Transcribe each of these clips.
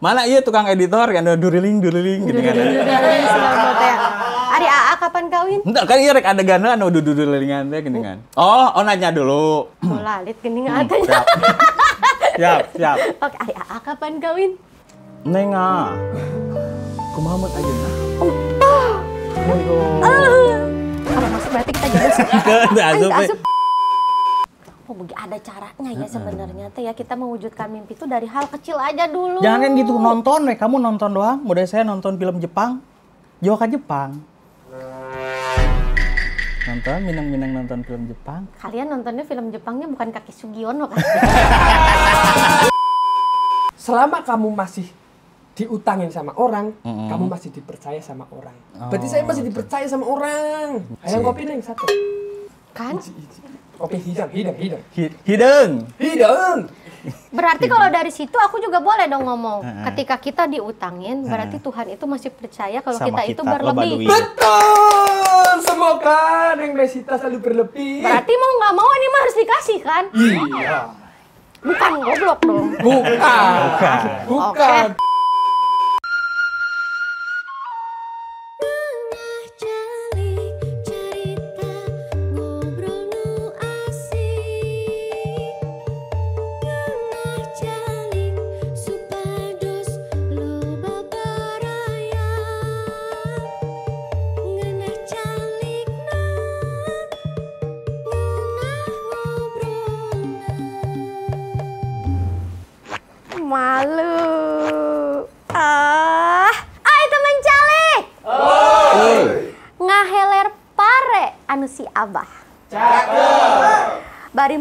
Mana iya tukang editor kan duriling duriling gitu kan. Ya. Ari AA kapan kawin? Entar kan iya rek adegan anu durilingan teh ya, gini kan. Oh, oh nanya dulu. Oh lalit gini hmm, ngatanya. Siap, siap. Oke, Ari AA kapan kawin? Neng oh. ah. Kumaha aja nah. Oh. Oh. Berarti kita jadi Enggak, enggak ada caranya ya sebenarnya teh ya kita mewujudkan mimpi itu dari hal kecil aja dulu. Jangan gitu nonton ya kamu nonton doang. Mudah saya nonton film Jepang, Joka Jepang. Nonton minang-minang nonton film Jepang. Kalian nontonnya film Jepangnya bukan kaki Sugiono kan? Selama kamu masih diutangin sama orang, mm -hmm. kamu masih dipercaya sama orang. Oh, Berarti saya masih betul. dipercaya sama orang. Ayo kopi nih satu. Kan? Iji, iji. Oke, hidang, hidang, hidang. Hidang. Hidang. Berarti kalau dari situ aku juga boleh dong ngomong. Ketika kita diutangin, berarti Tuhan itu masih percaya kalau kita, kita itu berlebih. Betul. Semoga Neng Desita selalu berlebih. Berarti mau nggak mau ini mah harus dikasih kan? Iya. Bukan goblok dong. Bukan. Bukan. Bukan. Okay.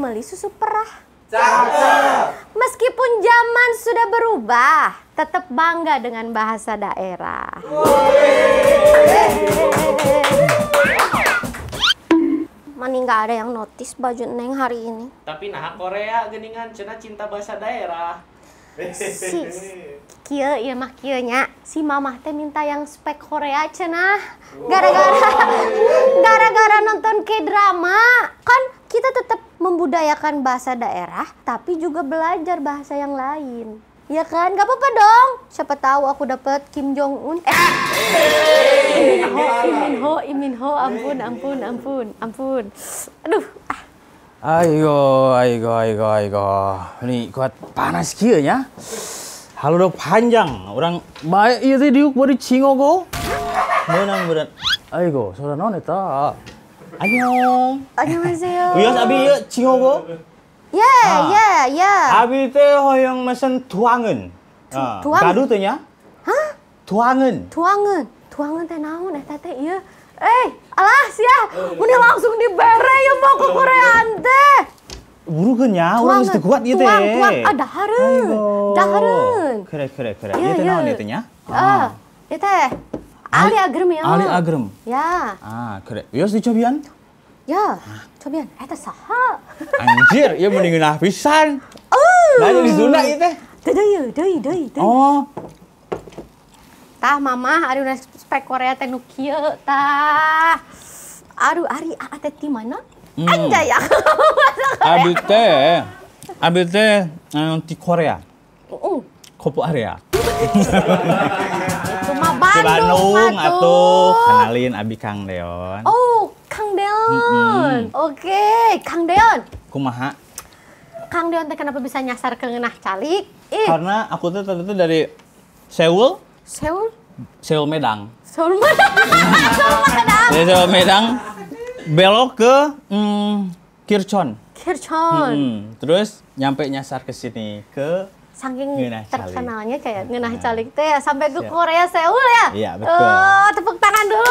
membeli susu perah. Cakep. Meskipun zaman sudah berubah, tetap bangga dengan bahasa daerah. Mana nggak ada yang notice baju Neng hari ini. Tapi nah Korea geningan cina cinta bahasa daerah. Si kia iya mah kia nya. Si mamah teh minta yang spek Korea cina, Gara-gara oh. gara-gara nonton K-drama kan kita tetap membudayakan bahasa daerah tapi juga belajar bahasa yang lain. Ya kan? Gak apa-apa dong. Siapa tahu aku dapat Kim Jong Un. Eh. Imin Ho, Imin Ho, Imin Ho. Ampun, ampun, ampun, ampun. Aduh. Ayo, ah. ayo, ayo, ayo. Ini kuat panas kia ya. Halo dok panjang. Orang baik iya tadi diuk beri cingo go. Menang berat. Ayo, saudara non 안녕. 안녕하세요. 위어 아비 징어고? 예, 아. 예, 예, 예. 아비 때 허영 맛은 도항은. 어, 도항. 나루드냐? 아? 도항은. 도항은. 도항은 teh naon eh teh i e l a n g s u n g dibere ya mau ke Koreaan t e 모르겠냐? 우리 진짜 그거 이해 돼. 도항, 아, 나른. 나른. 그래, 그래, 그래. 이때 예, 나온 이때냐? 아. 이때. Ali agrım ya. Ali agrım. Ya. Ah, kere. Yos dicobian? Ya, cobian. Eta eh, saha. Anjir, ya mendingin lah pisan. Oh. Nah, jadi zuna itu. Teh deui, deui, deui, deui. Oh. Tah mama, ari unes nah, spek Korea teh nu tah. Aduh, ari ada di mana? Hmm. Anjay ya. Abi teh. Abi teh anu, Korea. Oh, Kopo area. Bandung. Di Bandung atuh. Kenalin abi Kang Deon. Oh, Kang Deon. Mm -hmm. Oke, okay. Kang Deon. Kumaha? Kang Deon teh kenapa bisa nyasar ke ngenah calik? Ih. Karena aku tuh tadi tuh dari Seoul. Seoul? Seoul Medang. Seoul Medang. Seoul Medang. Dari Seoul Medang belok ke mm, Kirchon. Kirchon. Hmm, terus nyampe nyasar ke sini ke saking terkenalnya kayak ngenah caleg calik teh ya, sampai ke Korea Seoul ya. Iya betul. Oh, tepuk tangan dulu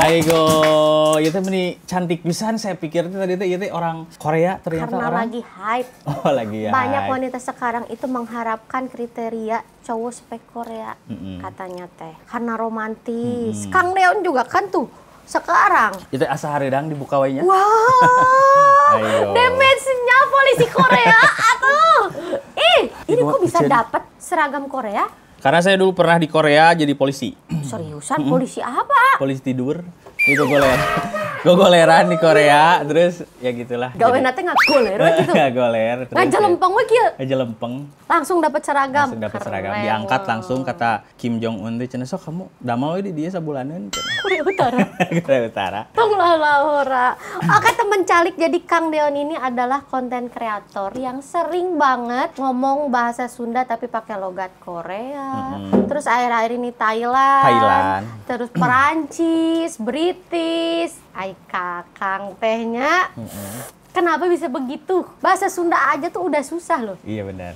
Aigo, ya meni cantik pisan saya pikir itu tadi itu iya, orang Korea ternyata Karena orang lagi hype. Oh, lagi ya. Banyak wanita sekarang itu mengharapkan kriteria cowok spek Korea mm -hmm. katanya teh. Karena romantis. Mm -hmm. Kang Leon juga kan tuh sekarang. Itu asa haridang dibuka wainya. Wow. Damage-nya polisi Korea atuh. Ih, ini kok bisa dapat seragam Korea? Karena saya dulu pernah di Korea jadi polisi. Seriusan polisi apa? Polisi tidur. Itu boleh gue goleran di Korea terus ya gitulah gawe nanti nggak goler gitu nggak goler nggak lempeng gue kia aja lempeng langsung dapat seragam langsung dapat seragam diangkat langsung kata Kim Jong Un tuh cina so kamu mau di dia sebulanan Korea Utara Korea Utara tong laura. oke temen calik jadi Kang Deon ini adalah konten kreator yang sering banget ngomong bahasa Sunda tapi pakai logat Korea terus akhir-akhir ini Thailand Thailand terus Perancis British Hai kakang tehnya. Mm -hmm. Kenapa bisa begitu? Bahasa Sunda aja tuh udah susah loh. Iya benar.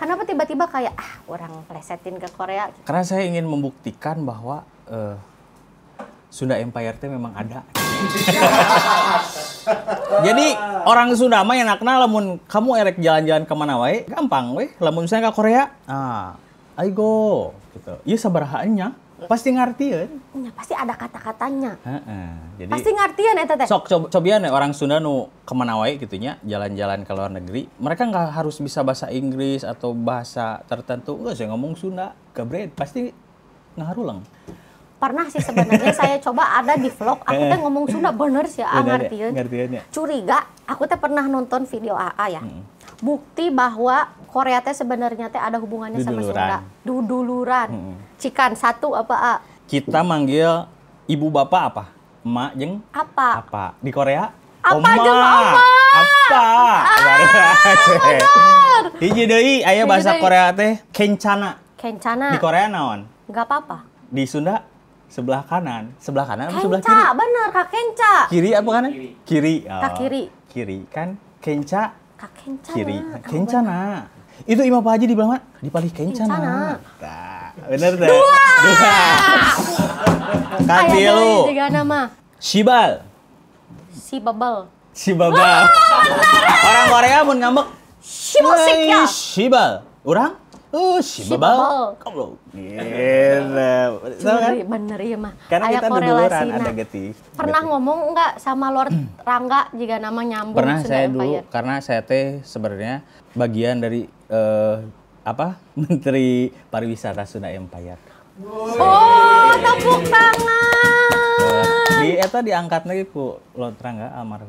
Kenapa tiba-tiba kayak ah orang plesetin ke Korea? Karena saya ingin membuktikan bahwa uh, Sunda Empire teh memang ada. Jadi orang Sunda mah enakna lamun kamu erek jalan-jalan kemana wae gampang weh lamun saya ke Korea ah ayo go gitu. Iya sabarahaannya pasti ngerti kan? ya, pasti ada kata-katanya jadi pasti ngerti ya teteh. sok cob ya orang Sunda nu kemana wae gitu ya, jalan-jalan ke luar negeri mereka nggak harus bisa bahasa Inggris atau bahasa tertentu enggak saya ngomong Sunda kabret pasti ngaruh lang. pernah sih sebenarnya saya coba ada di vlog aku teh eh. ngomong Sunda bener sih ah ya, kan? Kan ya. curiga aku teh pernah nonton video AA ya hmm bukti bahwa Korea teh sebenarnya teh ada hubungannya Duduluran. sama Sunda. Duduluran. Hmm. Cikan satu apa A? Kita manggil ibu bapak apa? Emak jeng apa? Apa? Di Korea? Apa oma. jeng oma? Apa? Ah, oh Hiji deui aya bahasa Korea teh kencana. Kencana. Di Korea naon? Enggak apa-apa. Di Sunda sebelah kanan, sebelah kanan kenca, sebelah kiri? Kenca, bener kak Kenca. Kiri apa kanan? Kiri. kiri. Oh. Kak kiri. Kiri kan Kenca kencana. Kiri. Kencana. Itu Imam Pak Haji di belakang Di paling Kencana. Kencana. Nah, bener deh. Dua. Dua. Kati lu. Tiga nama. Shibal. Si Babal. Si Babal. Oh, Orang Korea pun ngambek. Shibal Sikya. Shibal. Orang? Oh, si kamu Gitu. Bener iya mah. Karena Ayah kita duluran ada getih. Pernah getih. ngomong enggak sama Lord Rangga jika nama nyambung? Pernah saya Empire. Ya? karena saya teh sebenarnya bagian dari uh, apa? Menteri Pariwisata Sunda Empire. Oh, tepuk ternyata diangkat lagi lontra nggak ya, Amar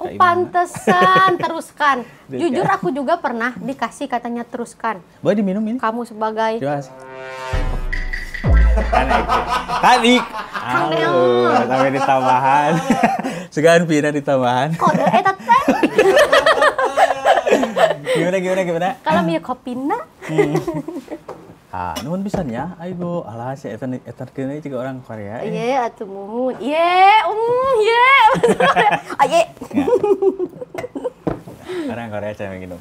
Oh, pantesan teruskan. Jujur aku juga pernah dikasih katanya teruskan. Boleh diminum ini? Kamu sebagai Tadi Kang Tapi ditambahan. Segan pina ditambahan. eta teh. gimana gimana gimana? Kalau mie kopi hmm. Ah, nuhun pisan ya. Aigo alah si eta eta kene juga orang Korea. iya, atuh muhun. iya, um, iya, Aye. Ya. Orang Korea cewek eh. gitu.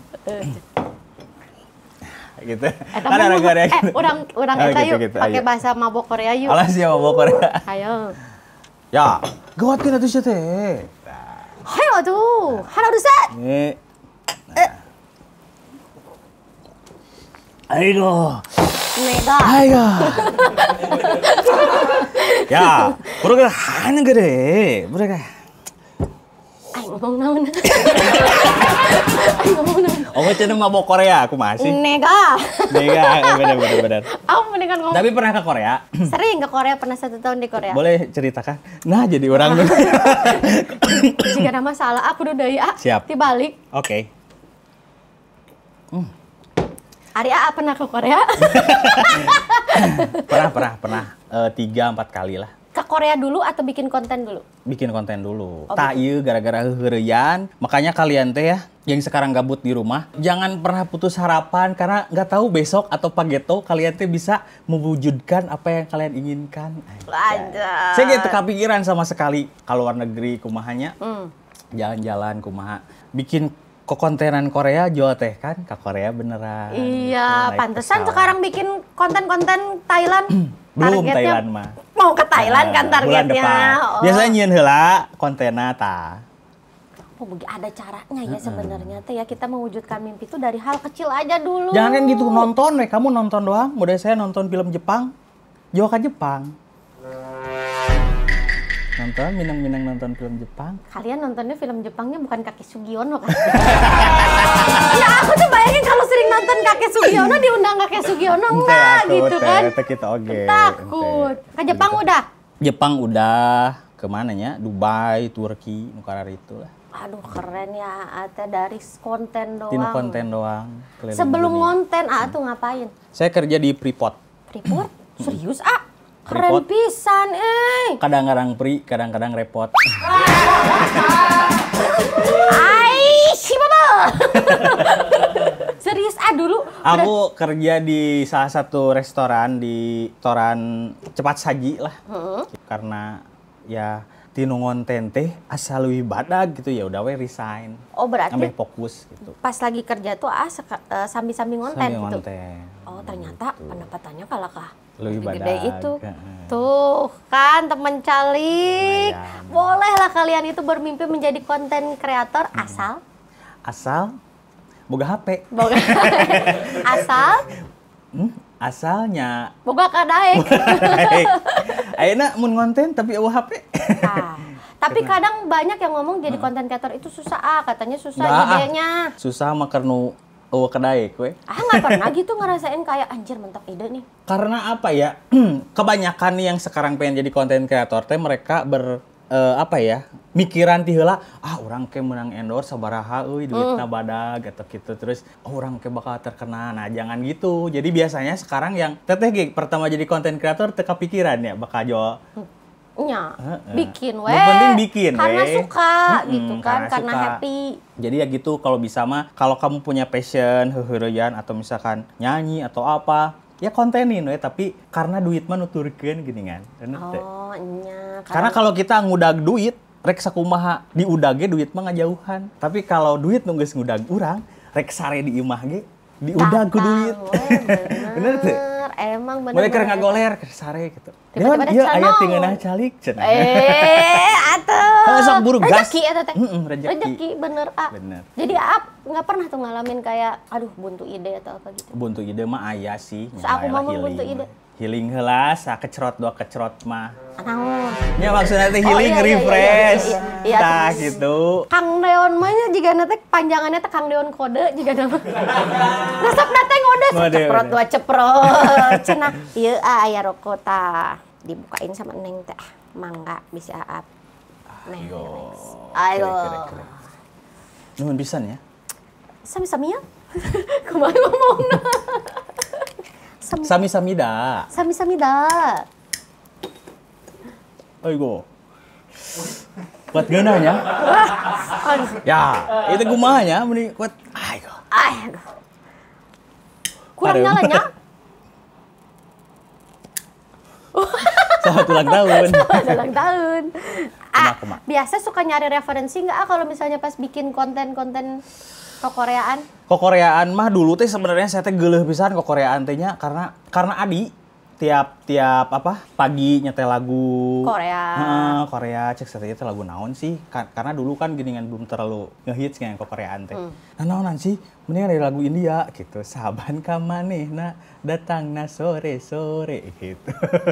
gitu. Eh, eta orang Korea. Eh, orang orang oh, eta gitu, yuk gitu, pakai bahasa mabok Korea yuk. Alah si mabok Korea. Ayo. Ya, gawat kita tuh sih teh. Hayo aduh, Halo rusak. Eh. 아이고. 내가. 아이고. 야, 뭐라고 하는 그래. 뭐라고. Ay, ngomong naon. Ay, ngomong naon. Oh, cenah mabok Korea aku masih. Nega. Nega, benar benar benar. Aku mendingan ngomong. Tapi pernah ke Korea? Sering ke Korea, pernah satu tahun di Korea. Boleh ceritakan? Nah, jadi orang Jika ada masalah, aku udah daya. Siap. Dibalik. Oke. Okay. Hmm. Ari A pernah ke Korea? pernah, pernah, pernah. Eh, tiga, empat kali lah. Ke Korea dulu atau bikin konten dulu? Bikin konten dulu. Oh, tak iya, gara-gara heureyan. Makanya kalian teh ya, yang sekarang gabut di rumah, jangan pernah putus harapan karena nggak tahu besok atau pageto kalian teh bisa mewujudkan apa yang kalian inginkan. Aja. Saya gitu kepikiran sama sekali kalau luar negeri kumahanya. Hmm. Jalan-jalan kumaha. Bikin ke kontenan Korea jual teh kan ke Korea beneran. Iya, pantesan sekarang bikin konten-konten Thailand. Hmm, belum targetnya Thailand mah. Mau ke Thailand uh, kan nah, targetnya. Oh. Biasanya nyian heula kontena ta. Oh, ada caranya ya sebenarnya teh ya kita mewujudkan mimpi itu dari hal kecil aja dulu. Jangan gitu nonton, we. kamu nonton doang. Mudah saya nonton film Jepang, jual ke Jepang nonton minang-minang nonton film Jepang kalian nontonnya film Jepangnya bukan kakek Sugiono kan ya aku tuh bayangin kalau sering nonton kakek Sugiono diundang kakek Sugiono enggak gitu kan kita oke takut ke Jepang udah Jepang udah kemana ya? Dubai Turki Nukarar itu lah Aduh keren ya Ate dari konten doang. Tino konten doang. Sebelum konten A ah, tuh ngapain? Saya kerja di Freeport. Freeport? Serius A? Ah? Keren repot. pisan, eh. Kadang-kadang pri, kadang-kadang repot. Aish, si Serius ah dulu. Aku kerja di salah satu restoran di toran cepat saji lah. Hmm. Karena ya tinungon tente asal ibadah gitu ya udah we resign. Oh berarti Ambil fokus gitu. Pas lagi kerja tuh ah eh, sambil-sambil ngonten, gitu? sambil gitu. Oh ternyata gitu. pendapatannya kalah kah? Lu ibadah. Gede itu. Tuh kan temen calik. Bolehlah kalian itu bermimpi menjadi konten kreator hmm. asal asal boga HP. Boga asal hmm? asalnya boga ayo nak mun konten tapi eueuh HP. Nah. Tapi kadang banyak yang ngomong jadi konten kreator itu susah ah, katanya susah ah. idenya. Susah mah karena Oh kedai kue? Ah nggak pernah gitu ngerasain kayak anjir mentok ide nih. Karena apa ya? Kebanyakan nih yang sekarang pengen jadi konten kreator teh mereka ber uh, apa ya? Mikiran tihela, ah orang ke menang endorse sabaraha euy duitna mm. badag atau gitu terus oh, orang ke bakal terkena. Nah, jangan gitu. Jadi biasanya sekarang yang teteh pertama jadi konten kreator teka pikiran ya bakal jual mm nya bikin weh penting bikin karena weh. suka hmm gitu kan karena, karena suka. happy jadi ya gitu kalau bisa mah kalau kamu punya passion heureyan atau misalkan nyanyi atau apa ya kontenin weh tapi karena duit mah nuturkeun gini kan oh nya karena, karena kalau kita ngudag duit rek sakumaha udage duit mah ngajauhan tapi kalau duit nunggu ngudag urang rek sare di imah ge diudag duit bener, bener tuh emang bener. Mulai kerengak goler, sare gitu. Tiba-tiba dia ayat tinggal nah calik Eh, atuh. Kalau sok buruk gas. Rezeki eh, eta teh. Heeh, rezeki. Rezeki bener ah. Bener. Jadi ap nggak pernah tuh ngalamin kayak aduh buntu ide atau apa gitu. Buntu ide mah ayah sih. Terus aku mau buntu ide healing helas ah kecerot dua kecerot mah Oh. ya maksudnya teh oh, healing, oh, iya, refresh, iya, iya, iya, tah gitu. Kang Deon mahnya jika nanti panjangannya teh Kang Deon kode jika nama. Resep nate ngode ceprot dua ceprot. Cenah, iya ah aya rokok tah dibukain sama neng teh ah, mangga bisa ap. Ah, ah. Ayo, ayo. bisa pisan ya. Sami-sami ya. Kemarin ngomong sami-sami sami-sami da Aigo oh, kuat genanya. ya, itu kumahnya muni kuat. aigo ah, Ayo. Ah, Kurang nyalanya. Selamat ulang tahun. Selamat ulang tahun. Ah, biasa suka nyari referensi nggak ah, kalau misalnya pas bikin konten-konten Kokoreaan? Kokoreaan mah dulu teh sebenarnya saya teh geuleuh pisan kokoreaan teh nya karena karena Adi tiap tiap apa pagi nyetel lagu Korea eh, Korea cek saya teh lagu naon sih Ka karena dulu kan gini kan belum terlalu ngehits kan ke Koreaan teh hmm. nah naon sih mendingan dari lagu India gitu saban kamane na datang na sore sore gitu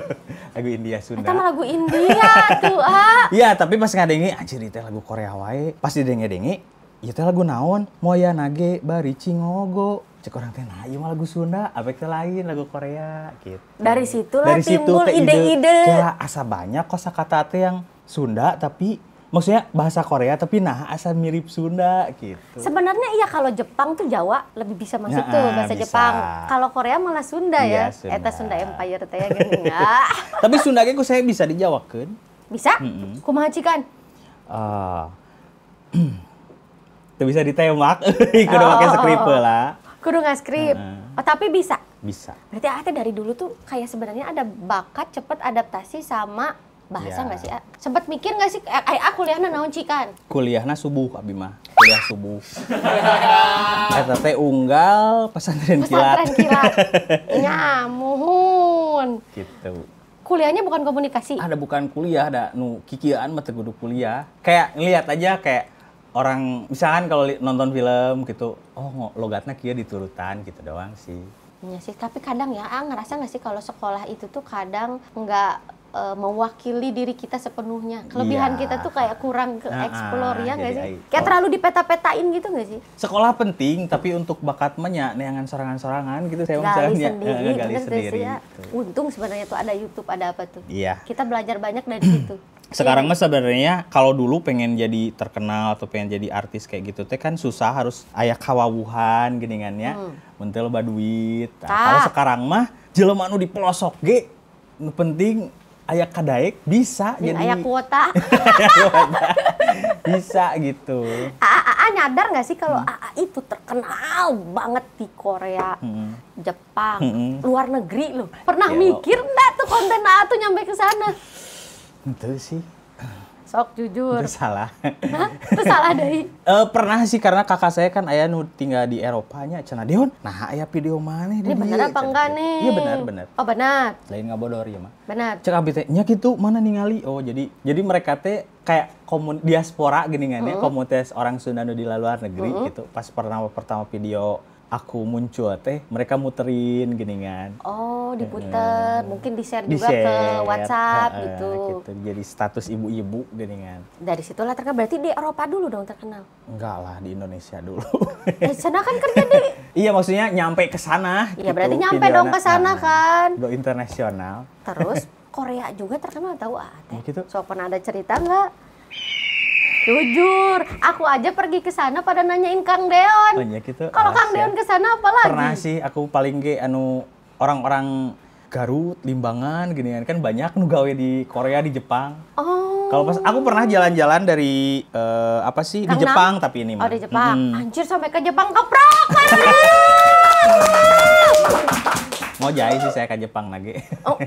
lagu India Sunda Eta lagu India tuh ah iya tapi pas ngadengi anjir teh lagu Korea wae pas didengi-dengi Iya teh lagu naon, moya nage barici ngogo. Cek orang teh nah iya lagu Sunda, apa itu lain lagu Korea gitu. Dari situ lah timbul ide-ide. kayak asa banyak kosa kata teh yang Sunda tapi maksudnya bahasa Korea tapi nah asal mirip Sunda gitu. Sebenarnya iya kalau Jepang tuh Jawa lebih bisa masuk nah, tuh bahasa bisa. Jepang. Kalau Korea malah Sunda iya, ya. Sunda. Eta Sunda Empire teh ya Tapi Sunda kan saya bisa dijawakeun. Bisa? Mm -hmm. Kumaha cikan? Uh, Tuh bisa ditembak. Kudu oh, pakai oh. oh, oh. lah. Kudu nggak skrip. Uh, oh, tapi bisa. Bisa. Berarti ah dari dulu tuh kayak sebenarnya ada bakat cepet adaptasi sama bahasa ya. nggak ya. sih? Sempat mikir nggak sih? eh, eh ah, kuliahnya naon cikan? Kuliahnya subuh, Abi mah. Kuliah subuh. kata teh unggal pesantren kilat. kilat. Nyamuhun. Gitu. Kuliahnya bukan komunikasi. Ada bukan kuliah, ada nu kikian mah kuliah. Kayak ngeliat aja kayak orang misalkan kalau nonton film gitu oh logatnya kia diturutan gitu doang sih Iya sih, tapi kadang ya, ah, ngerasa nggak sih kalau sekolah itu tuh kadang nggak e, mewakili diri kita sepenuhnya. Kelebihan iya. kita tuh kayak kurang ke explore nah, ya nggak sih? Kayak oh. terlalu dipeta-petain gitu nggak sih? Sekolah penting, tapi untuk bakat menya, neangan sorangan-sorangan gitu saya gali Sendiri, ya, gali gitu. sendiri, sendiri. Ya. Untung sebenarnya tuh ada YouTube, ada apa tuh. Iya. Kita belajar banyak dari situ sekarang mah sebenarnya kalau dulu pengen jadi terkenal atau pengen jadi artis kayak gitu teh kan susah harus ayah kawawuhan geningannya hmm. mentel duit nah, kalau sekarang mah jelema nu di pelosok ge penting ayah kadaik bisa Dan jadi ayah kuota bisa gitu AA, nyadar nggak sih kalau hmm. itu terkenal banget di Korea hmm. Jepang hmm. luar negeri loh iya, pernah Yo. mikir nggak tuh konten AA tuh nyampe ke sana itu sih. Sok jujur. Itu salah. Itu salah dari? E, pernah sih karena kakak saya kan ayah nu tinggal di Eropanya, cina Dion. Nah ayah video mana ini? Ini benar apa enggak nih? Iya benar benar. Oh benar. Lain nggak bodor ya mah. Benar. Cek abisnya nya gitu mana ningali? Oh jadi jadi mereka teh kayak komun diaspora gini kan ya, mm -hmm. komunitas orang Sunda nu di luar negeri mm -hmm. gitu. Pas pernah pertama video aku muncul teh mereka muterin gini kan oh diputer hmm. mungkin di share juga ke WhatsApp ha, gitu. gitu jadi status ibu-ibu gini kan dari situlah terkenal berarti di Eropa dulu dong terkenal enggak lah di Indonesia dulu eh sana kan kerja di iya maksudnya nyampe ke sana iya gitu. berarti nyampe dong ke sana nah, kan do internasional terus Korea juga terkenal tahu ah teh gitu. so pernah ada cerita nggak Jujur, aku aja pergi ke sana pada nanyain Kang Deon. Oh, iya gitu. Kalau ah, Kang Deon ke sana apa lagi? Pernah sih aku paling ke anu orang-orang Garut, Limbangan, gini kan, kan banyak nu di Korea, di Jepang. Oh. Kalau pas aku pernah jalan-jalan dari uh, apa sih Kang oh, di Jepang Nam? tapi ini mah. Oh, di Jepang. Hmm. Anjir sampai ke Jepang keprok. mau jai sih saya ke Jepang lagi. Oh.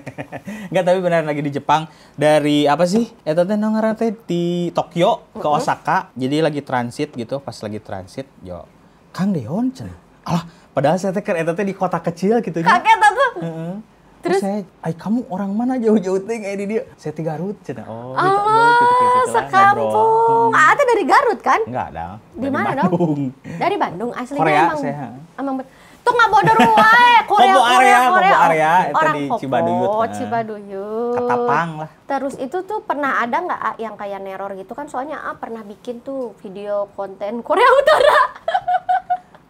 Enggak tapi benar lagi di Jepang dari apa sih? Eta teh nongara teh di Tokyo ke Osaka. Jadi lagi transit gitu, pas lagi transit yo Kang Deon cenah. Alah, padahal saya teh kan eta teh di kota kecil gitu. Kaget aku. Heeh. Terus saya, ay kamu orang mana jauh-jauh ting eh di dia. Saya di Garut cenah. Oh, gitu, gitu, gitu, ah, gitu sekampung. Hmm. Ah, dari Garut kan? Enggak ada. Di mana dong? Dari Bandung aslinya Korea, Saya. Emang tuh nggak bodoh wae oh, Korea Korea Korea, Korea. Korea, orang di Cibaduyut oh Cibaduyut Ketapang lah terus itu tuh pernah ada nggak yang kayak neror gitu kan soalnya ah pernah bikin tuh video konten Korea Utara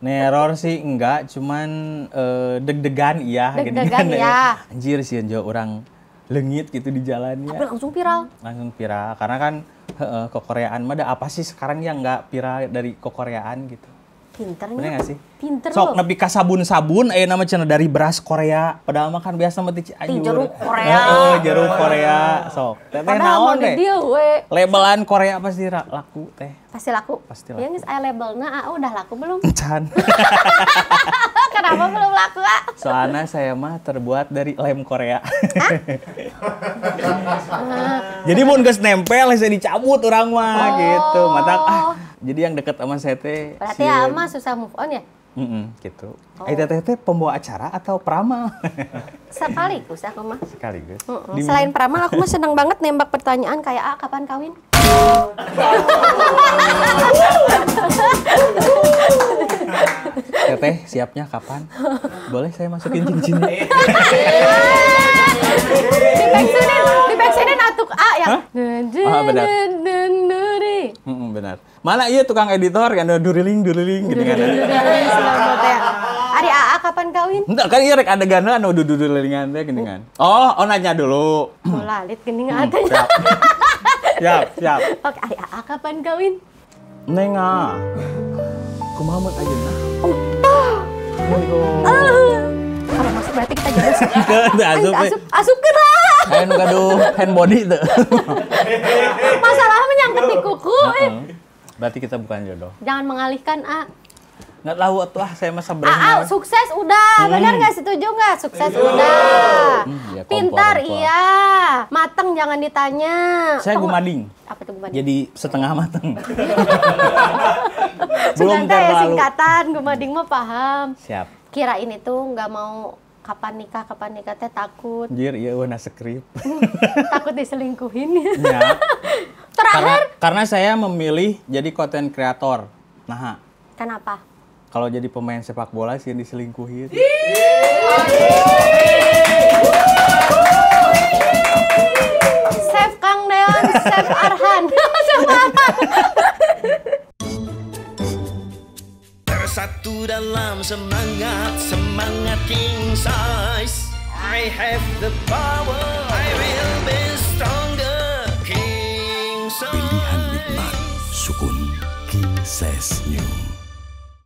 Neror sih enggak, cuman uh, deg-degan iya. Deg-degan kan, iya, eh, Anjir sih jauh orang lengit gitu di jalannya. Tapi langsung viral. Langsung viral, karena kan uh, kekoreaan mah ada apa sih sekarang yang nggak viral dari kekoreaan gitu. Pinternya. Bener gak sih? Pinter Sok nepi ka sabun-sabun aya eh, nama cenah dari beras Korea. Padahal makan biasa mah teh jeruk Korea. Heeh, oh, jeruk Korea. Sok. Teh naon teh? Labelan Korea pasti laku teh. Pasti laku. Pasti iya laku. Ya geus aya labelna, ah oh, udah laku belum? Can. Kenapa belum laku, ah? Soalnya saya mah terbuat dari lem Korea. Jadi mun geus nempel saya dicabut orang mah oh. gitu. Mata ah jadi yang deket sama saya teh. Berarti si... ama susah move on ya? Mm -mm, gitu. Oh. itu eh, teh pembawa acara atau peramal? usah aku mah. Sekaligus. Mm -mm. Selain prama, aku mah seneng banget nembak pertanyaan kayak ah kapan kawin? Teteh eh, siapnya kapan? Boleh saya masukin cincinnya? dipeksinin, dipeksinin atuk A ya? Hah? Oh, benar. Mm -mm, benar. Mana iya tukang editor yang duriling duriling gitu kan. selamat ya. Ari AA kapan kawin? Entar kan iya rek gana anu durilingan teh ya, gini kan. Oh, oh nanya dulu. Oh lalit gini nggak hmm, ada. Siap. siap, siap. Oke, Ari AA kapan kawin? ah kumaha mun oh, Opa. Oh. Kalau masuk berarti kita jadi asup. Eh. asup. Asup, asup kena. Ayo nu gaduh hand body teu. Masalahnya menyangkut di kuku. Eh. Berarti kita bukan jodoh. Jangan mengalihkan, A. Nggak tahu tuh ah saya masa berani. sukses udah. Hmm. Benar nggak setuju nggak? Sukses iya. udah. Hmm, ya, kompor, Pintar kompor. iya mateng jangan ditanya. Saya gumading. Apa tuh gumading? Jadi setengah mateng. Belum ya, terlalu. Ya, singkatan gumading mah paham. Siap. Kirain itu nggak mau kapan nikah kapan nikah teh takut jir iya wana skrip hmm, takut diselingkuhin ya. terakhir karena, karena saya memilih jadi konten kreator nah kenapa kalau jadi pemain sepak bola sih diselingkuhin Yeay. Yeay. Chef Kang Deon, Chef Arhan. Chef Bersatu dalam semangat, semangat king size. I have the power, I will be stronger. King size. Pilihan nikmat, sukun, king size new.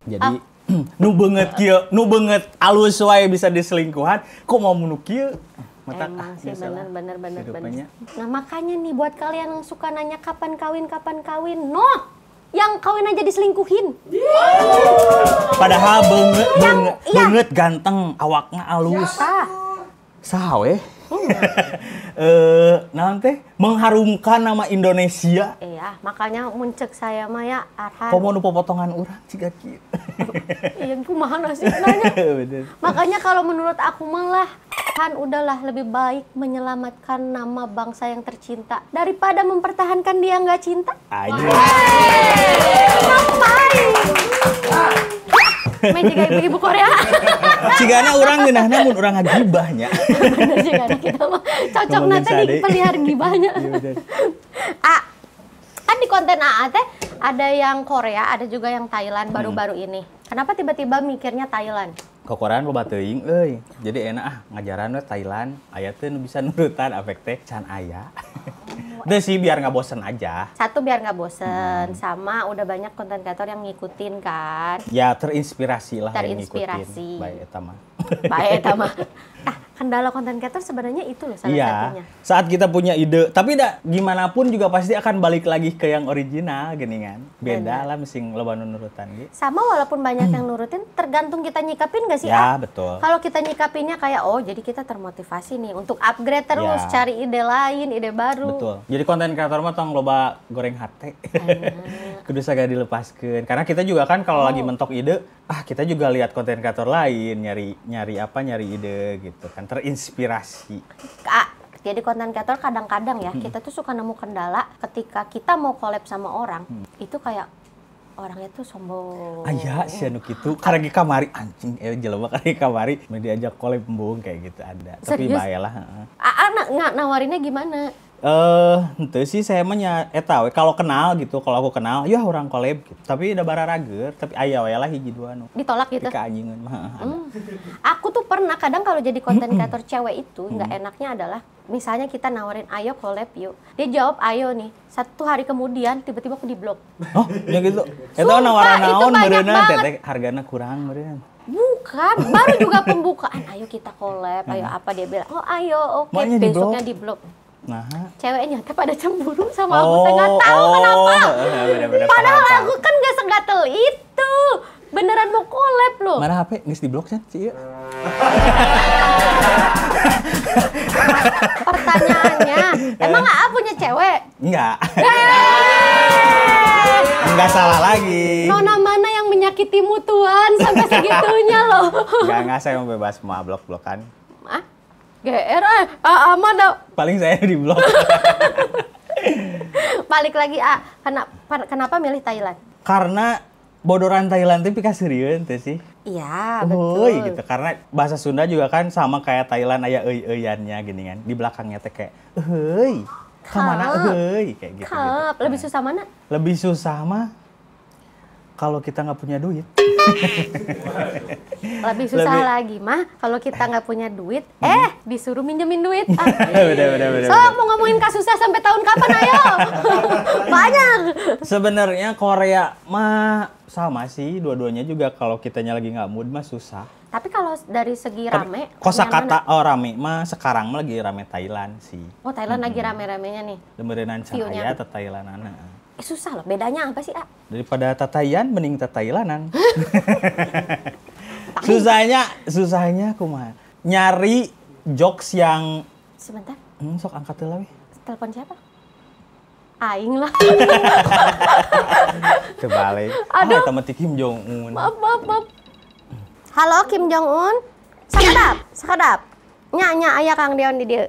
Jadi, ah. nu banget kia nu banget alus wae bisa diselingkuhan kok mau menu kia mata Emang ah, sih bener bener bener bener. Nah makanya nih buat kalian yang suka nanya kapan kawin kapan kawin, noh, yang kawin aja diselingkuhin. Padahal banget banget, iya. ganteng awaknya alus. Iya. Sahwe. eh nanti mengharumkan nama Indonesia. Iya, makanya muncek saya mah ya Arhan. Kamu nu potongan urang jika kieu. Iya, aku sih nasibnya. makanya kalau menurut aku malah kan udahlah lebih baik menyelamatkan nama bangsa yang tercinta daripada mempertahankan dia nggak cinta. Ayo. Main juga ibu-ibu Korea. Cigana orang ngeunahna mun urang ngagibahnya. Bener Cigana kita cocok nanti di pelihara gibahnya. A iya, ah, kan di konten AA teh ada yang Korea, ada juga yang Thailand baru-baru ini. Kenapa tiba-tiba mikirnya Thailand? kokoran loba teuing euy. Jadi enak ah ngajaran we Thailand aya nu bisa nurutan afek teh can aya. Udah sih biar nggak bosen aja. Satu biar nggak bosen, hmm. sama udah banyak konten kreator yang ngikutin kan. Ya terinspirasi lah. Terinspirasi. Baik etama. Baik etama. Nah, ah, kendala konten kreator sebenarnya itu loh salah iya. satunya. Saat kita punya ide, tapi tidak gimana pun juga pasti akan balik lagi ke yang original gini kan. Beda Benar. lah lo bantu nurutan gitu. Sama walaupun banyak yang nurutin, tergantung kita nyikapin gak sih? Ya, ah? betul. Kalau kita nyikapinnya kayak oh, jadi kita termotivasi nih untuk upgrade terus, ya. cari ide lain, ide baru. Betul. Jadi konten kreator mah tong loba goreng hati. Ah. kudu saga dilepaskan karena kita juga kan kalau oh. lagi mentok ide ah kita juga lihat konten kreator lain nyari nyari apa nyari ide gitu kan terinspirasi Kak jadi konten kreator kadang-kadang ya hmm. kita tuh suka nemu kendala ketika kita mau collab sama orang hmm. itu kayak orangnya tuh sombong. Aya ah, si anu gitu karena kamari anjing eh jelema karena kamari mau diajak collab embung kayak gitu ada. Serius? Tapi bayalah. Anak nawarinnya gimana? Eh, uh, itu sih saya menya eta eh, we kalau kenal gitu, kalau aku kenal, ya orang kolab gitu. Tapi udah bara rager, tapi aya we lah hiji dua nu. Ditolak gitu. Ke anjingan mah. Hmm. Aku tuh pernah kadang kalau jadi konten kreator cewek itu nggak hmm. enaknya adalah misalnya kita nawarin ayo collab yuk. Dia jawab ayo nih. Satu hari kemudian tiba-tiba aku diblok. Oh, ya gitu. Eta nawaran naon meureuna teh hargana kurang meureun. Bukan, baru juga pembukaan. Ayo kita collab, ayo apa dia bilang. Oh, ayo, oke, okay. besoknya di blok. Nah. Ceweknya tapi ada cemburu sama aku, saya nggak tahu oh, kenapa. Bener oh, oh, oh, -bener Padahal aku kan nggak segatel itu. Beneran mau collab loh. Mana HP? Nggak di blok sih, Pertanyaannya, emang AA eh. punya cewek? Enggak. Enggak salah lagi. Nona mana yang menyakitimu Tuhan sampai segitunya loh? Enggak, enggak saya mau bebas mau blok-blokan. GR eh A aman dong. Paling saya di blog. Balik lagi ah kenapa kenapa milih Thailand? Karena bodoran Thailand tapi kasirian tuh sih. Iya, betul. Oh, gitu. Karena bahasa Sunda juga kan sama kayak Thailand ayah euy-euyannya gini kan. Di belakangnya teh kayak ke mana euy kayak gitu. Kap, gitu. lebih nah. susah mana? Lebih susah mah kalau kita nggak punya duit. Lebih susah Lebih... lagi mah kalau kita eh. nggak punya duit, hmm. eh disuruh minjemin duit. Ah. udah, udah, udah, so mau ngomongin kasusnya sampai tahun kapan ayo? Banyak. Sebenarnya Korea mah sama sih, dua-duanya juga kalau kitanya lagi nggak mood mah susah. Tapi kalau dari segi rame, kosa kata oh rame mah sekarang mah lagi rame Thailand sih. Oh Thailand hmm. lagi rame-ramenya nih. Demerinan cahaya atau Thailand anak. Nah. Eh susah loh, bedanya apa sih, A? Daripada tatayan, mending tatailanan. susahnya, susahnya aku kumaha. Nyari jokes yang... Sebentar. Hmm, sok angkat lagi. Telepon siapa? aing lah. Kebalik. Aduh. Ah, teman Kim Jong Un. Maaf, maaf, maaf. Halo Kim Jong Un. sekadap sekadap nyanyi nyak, ayah Kang Dion di dia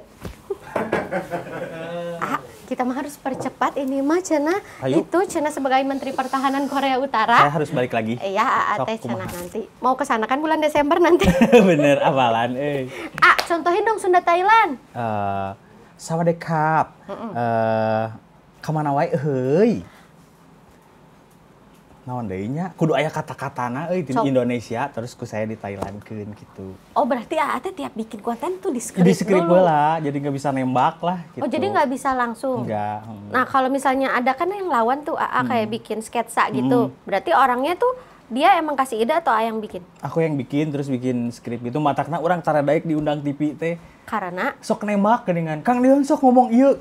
kita mah harus percepat ini mah Cena Ayu. itu Cina sebagai Menteri Pertahanan Korea Utara saya harus balik lagi iya ah, ah, teh Cina nanti mau ke sana kan bulan Desember nanti bener awalan eh ah contohin dong Sunda Thailand uh, dekat. mm Eh, uh, kemana wae hei naon deui nya kudu ayah kata-katana eh di so. Indonesia terus ku saya di Thailand kan gitu. Oh berarti ah teh tiap bikin konten tuh di skrip Di skrip lah, jadi nggak bisa nembak lah oh, gitu. Oh jadi nggak bisa langsung. Enggak. Nah, kalau misalnya ada kan yang lawan tuh ah hmm. kayak bikin sketsa gitu. Hmm. Berarti orangnya tuh dia emang kasih ide atau yang bikin? Aku yang bikin terus bikin skrip gitu. Matakna orang cara baik diundang TV teh. Karena sok nembak dengan Kang Dion sok ngomong iya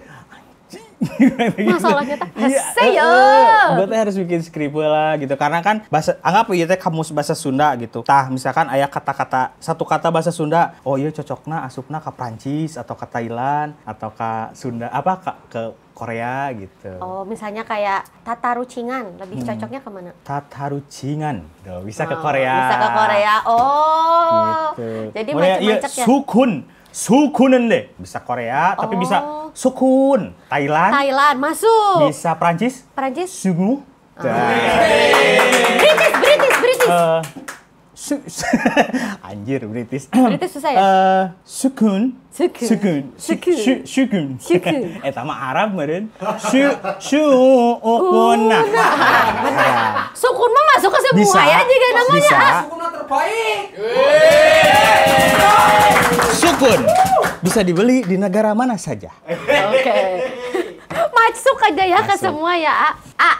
Masalahnya hasil iya, eh, ya. Gue eh, teh harus bikin skrip lah gitu. Karena kan bahasa anggap ieu teh kamus bahasa Sunda gitu. Tah misalkan ayah kata-kata satu kata bahasa Sunda, oh iya cocokna asupna ke Prancis atau ke Thailand atau ke Sunda apa ke, ke Korea gitu. Oh, misalnya kayak tata tatarucingan, lebih hmm. cocoknya kemana? Tatarucingan, Duh, bisa oh, ke Korea. Bisa ke Korea. Oh, gitu. jadi iya, macam-macam ya. Sukun, Sukunen deh, bisa Korea oh. tapi bisa oh. Sukun, Thailand. Thailand masuk. Bisa Prancis. Prancis. Sugu. Oh. British, British, British. Uh, su, anjir British. British susah ya? Uh, sukun. Sukun. Sukun. Sukun. Su, sukun. Sukun. eh sama Arab meren. Su su Sukun sukun mah masuk ke semua bisa, ya juga namanya. Bisa. Ah. Sukun terbaik. Sukun bisa dibeli di negara mana saja. Oke. Okay. Masuk aja ya Masuk. ke semua ya, A. Ah. A. Ah.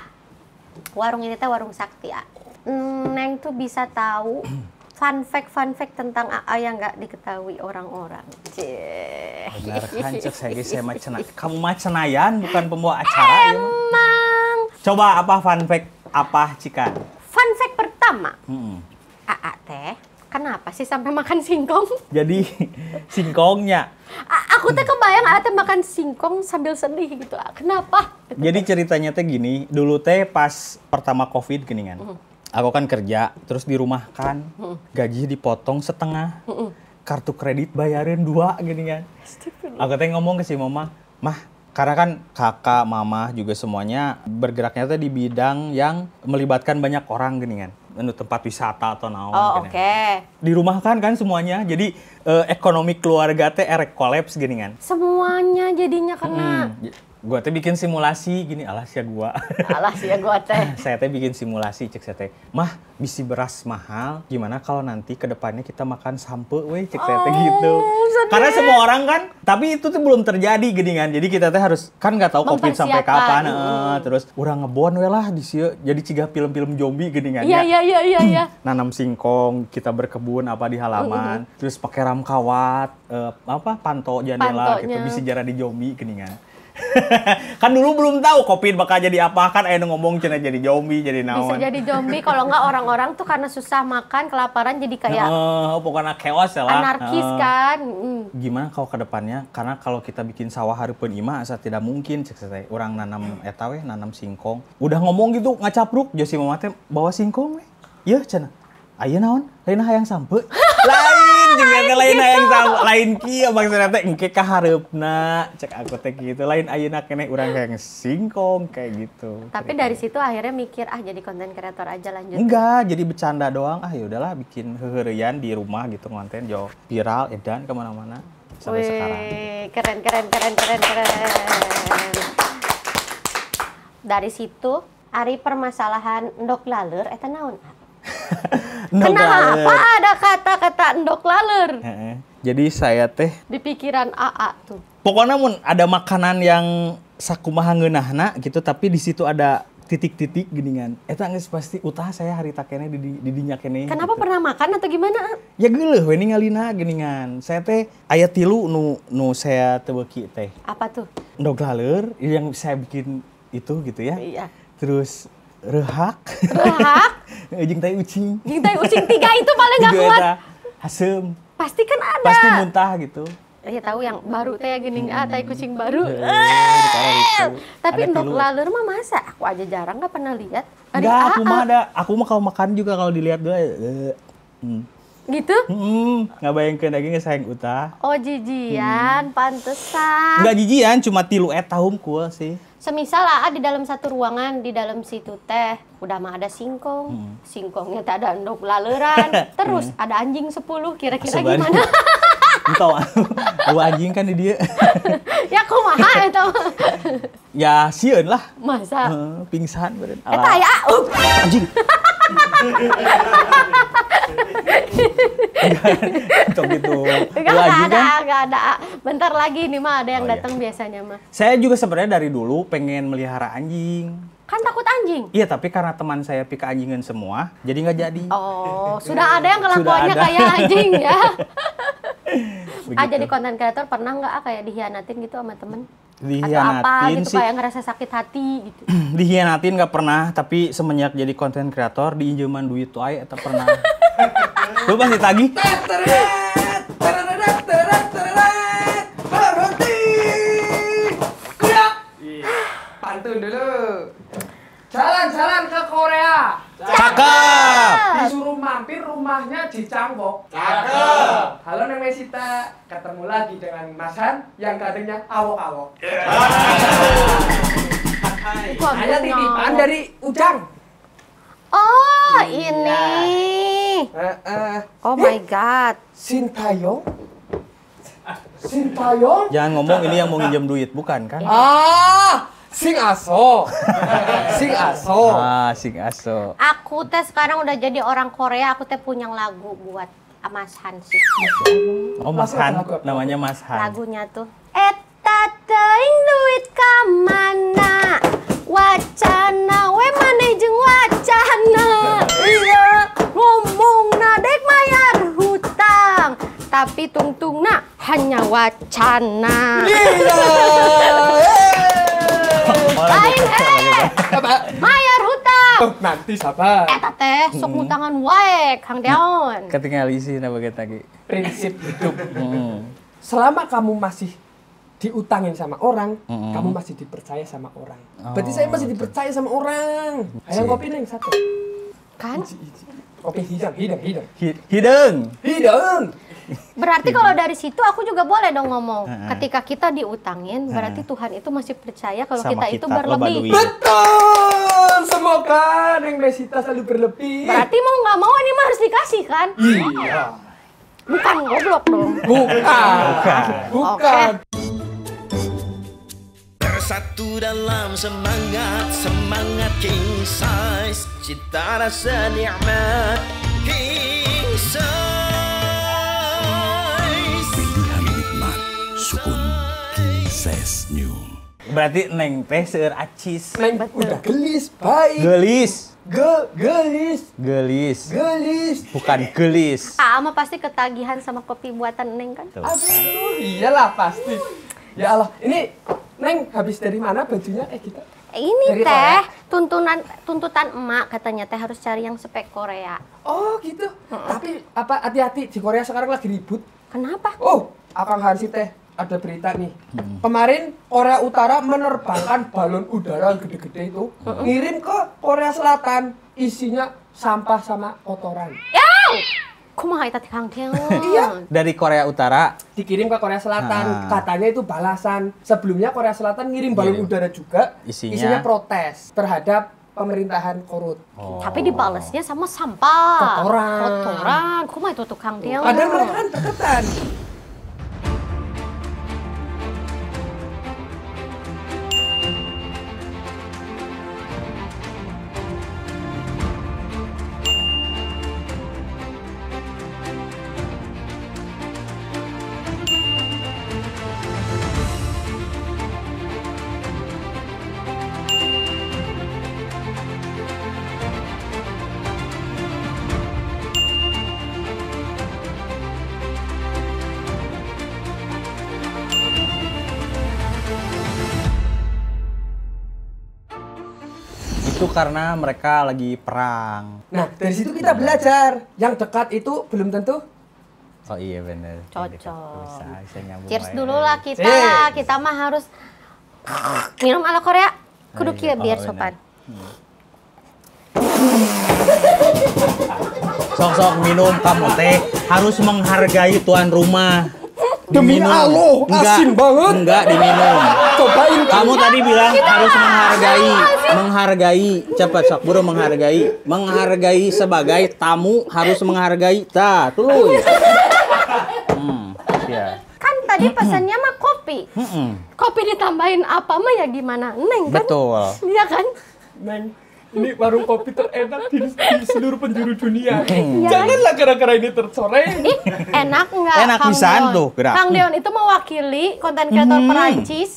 Warung ini teh warung sakti, A. Neng tuh bisa tahu fun fact fun fact tentang AA yang nggak diketahui orang-orang. Benar kan hancur saya saya macena. Kamu macenayan bukan pembawa acara. Emang. Ya, Coba apa fun fact apa Cika? Fun fact pertama. Hmm. AA teh kenapa sih sampai makan singkong? Jadi singkongnya. A aku teh kebayang AA teh makan singkong sambil sedih gitu. Kenapa? Jadi ceritanya teh gini, dulu teh pas pertama Covid gini kan. Hmm aku kan kerja terus dirumahkan gaji dipotong setengah kartu kredit bayarin dua gini kan aku teh ngomong ke si mama mah karena kan kakak mama juga semuanya bergeraknya tuh di bidang yang melibatkan banyak orang gini kan untuk anu, tempat wisata atau naon oh, kan. oke okay. di rumah kan kan semuanya jadi eh, ekonomi keluarga teh erek kolaps gini kan semuanya jadinya kena hmm Gua teh bikin simulasi gini, alas ya gua. alas ya gua teh. saya teh bikin simulasi cek saya teh. Mah, bisi beras mahal, gimana kalau nanti kedepannya kita makan sampe weh cek oh, saya teh oh, gitu. Sedih. Karena semua orang kan, tapi itu tuh belum terjadi gini kan. Jadi kita teh harus kan nggak tahu covid sampai kapan. Hmm. Uh, terus orang ngebon weh lah di jadi ciga film-film zombie gini kan. Iya ya. iya iya iya iya. Nanam singkong, kita berkebun apa di halaman, uh, uh, terus pakai ram kawat, uh, apa panto lah gitu bisi jarak di zombie gini kan. kan dulu belum tahu kopi bakal jadi apa kan ayo ngomong cina jadi zombie jadi naon bisa jadi zombie kalau nggak orang-orang tuh karena susah makan kelaparan jadi kayak uh, pokoknya chaos ya lah anarkis uh, kan mm. gimana kalau kedepannya karena kalau kita bikin sawah hari ima asa tidak mungkin cek orang nanam etawe nanam singkong udah ngomong gitu ngacapruk josi mamate bawa singkong ya iya cina ayo naon lain hayang sampe lain anjing nanti lain gitu. yang sama lain kia maksudnya teh engke kaharepna cek aku teh gitu lain ayeuna kene urang kayak singkong kayak gitu tapi Kira-kira. dari situ akhirnya mikir ah jadi konten kreator aja lanjut enggak jadi bercanda doang ah ya udahlah bikin heherian di rumah gitu konten jo viral edan kemana-mana sampai Wih, sekarang keren keren keren keren keren dari situ Ari permasalahan dok laler eta naon Kenapa ada kata-kata endok laler? eh. Jadi saya teh di pikiran AA tuh. Pokoknya mun ada makanan yang sakumaha ngeunahna gitu tapi di situ ada titik-titik geningan. Eta geus pasti utah saya hari kene di di dinya kene. Gitu. Kenapa gitu. pernah makan atau gimana? Ya geuleuh we ningalina geningan. Saya teh aya tilu nu nu saya teu teh. Apa tuh? Endok laler yang saya bikin itu gitu ya. Iya. Terus rehak. Rehak Eh, Jeng tai ucing. Jeng tai ucing tiga itu paling gak kuat. Hasem. Pasti kan ada. Pasti muntah gitu. Ya tahu yang baru teh gini ah tai kucing baru. Iya, iya, iya, eh. Tapi untuk lalur mah masa aku aja jarang nggak pernah lihat. Enggak, aku mah ada. Aku mah kalau makan juga kalau dilihat dulu. Eh, hmm. Gitu? Hmm, nggak bayangkan dagingnya sayang utah. Oh jijian, hmm. pantesan. Nggak jijian, cuma tilu et kuah sih semisal AA di dalam satu ruangan di dalam situ teh udah mah ada singkong hmm. singkongnya tak ada endok laleran terus hmm. ada anjing sepuluh kira-kira gimana Entah, bawa anjing kan di dia. ya maha itu ya, ya sieun lah. Masa? pingsan Eta eh, ya. Uh. Anjing gitu gitu. lagi ada, kan? Gak ada. Bentar lagi nih mah ada yang oh, iya. datang iya. biasanya mah. Saya juga sebenarnya dari dulu pengen melihara anjing. Kan takut anjing. Iya, tapi karena teman saya pika anjingan semua, jadi nggak jadi. Oh, sudah ada yang kelakuannya kayak anjing ya. Begitu. Ah, jadi konten kreator pernah nggak ah, kayak dihianatin gitu sama temen? dihianatin gitu, sih. kayak ngerasa sakit hati gitu dihianatin nggak pernah tapi semenjak jadi konten kreator diinjaman duit tuh eh, aja tak pernah lu pasti tagih pantun dulu Jalan-jalan ke Korea. Cakep. Disuruh mampir rumahnya di Cangbok. Cakep. Halo Neng Mesita, ketemu lagi dengan Mas Han yang kadangnya awok-awok. Yeah. Saya titipan dari Ujang. Oh, iya. ini. Uh, uh. Oh my eh. god. Sintayo? Sintayo? Jangan ngomong ini yang mau nginjem duit, bukan kan? Ah. Oh. Sing aso. sing aso. Ah, sing aso. Aku teh sekarang udah jadi orang Korea, aku teh punya lagu buat Mas Han sih. Oh, Mas Han. Namanya Mas Han. Lagunya tuh. Eta teing duit kamana? Wacana, we maneh jeng wacana. Iya, ngomong nadek mayar hutang. Tapi tungtungna hanya wacana. Iya lain eh bayar eh, hutang oh, nanti sabar eta teh sok hutangan hmm. wae Kang Deon ketinggalan isi napa kita prinsip hidup hmm. selama kamu masih diutangin sama orang, -hmm. kamu masih dipercaya sama orang. Oh, Berarti saya masih dipercaya sama orang. Ayo kopi neng satu. Kan? Kopi hidang, hidang, hidang. Hidang. Hidang. Berarti iya. kalau dari situ aku juga boleh dong ngomong. Ketika kita diutangin, berarti Tuhan itu masih percaya kalau kita, kita itu berlebih. Betul. Semoga Neng Desita selalu berlebih. Berarti mau nggak mau ini mah harus dikasih kan? Iya. Bukan goblok dong. Bukan. Bukan. Bukan. Okay. satu dalam semangat, semangat king size, cita rasa nikmat king size. Berarti neng teh seur acis. Neng udah gelis, baik. Gelis. Ge gelis. Gelis. Gelis. Bukan gelis. Ah, ama pasti ketagihan sama kopi buatan neng kan? Tuh. Aduh, iyalah pasti. Ya Allah, ini neng habis dari mana bajunya eh, kayak gitu? Eh, ini dari teh orang? tuntunan tuntutan emak katanya teh harus cari yang spek Korea. Oh gitu. -hmm. Tapi apa hati-hati di Korea sekarang lagi ribut. Kenapa? Oh, akang harus teh ada berita nih. Hmm. Kemarin Korea Utara menerbangkan balon udara gede-gede itu hmm. ngirim ke Korea Selatan isinya sampah sama kotoran. Ya, Iya. Dari Korea Utara dikirim ke Korea Selatan. ha. Ah. Katanya itu balasan. Sebelumnya Korea Selatan ngirim balon udara juga isinya, isinya protes terhadap pemerintahan korut. Oh. Tapi dibalasnya sama sampah. Kotoran. Kotoran. mau itu tukang dia. Padahal mereka kan deketan. itu karena mereka lagi perang. Nah, nah dari situ kita belajar yang dekat itu belum tentu Oh iya benar. Cocok. Bisa, bisa nyambung. Cheers dulu lah kita Cheers. lah. Kita mah harus minum ala Korea. Kudu oh, iya. kia biar oh, sopan. Hmm. Sok-sok minum kamu teh harus menghargai tuan rumah. Demi Allah, asin banget. Enggak diminum. Cobain. Kamu tadi bilang Kita harus menghargai, menghargai. Cepat sok buru menghargai, menghargai sebagai tamu harus menghargai. Ta, tuh. Hmm, ya. Kan tadi pesannya mah kopi. Kopi ditambahin apa mah ya gimana? Neng kan? Betul. Iya kan? ini warung kopi terenak di, di seluruh penjuru dunia. Hmm. Janganlah gara-gara ini tercoreng. Ih, enak nggak? Enak Kang pisan tuh. Kang Leon itu mewakili konten kreator hmm. Perancis.